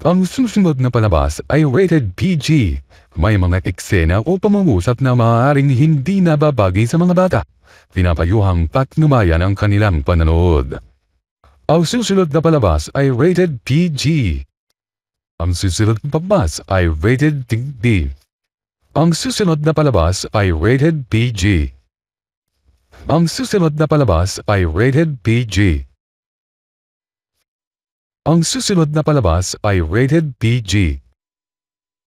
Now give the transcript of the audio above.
Ang susunod na palabas ay rated PG. May mga eksena o pamangusap na maaaring hindi nababagay sa mga bata. Pinapayuhang patnumayan ang kanilang pananood. Ang susunod na palabas ay rated PG. Ang susunod na palabas ay rated D. Ang susunod na palabas ay rated PG. Ang susunod na palabas ay rated PG. Ang susunod na palabas ay rated PG.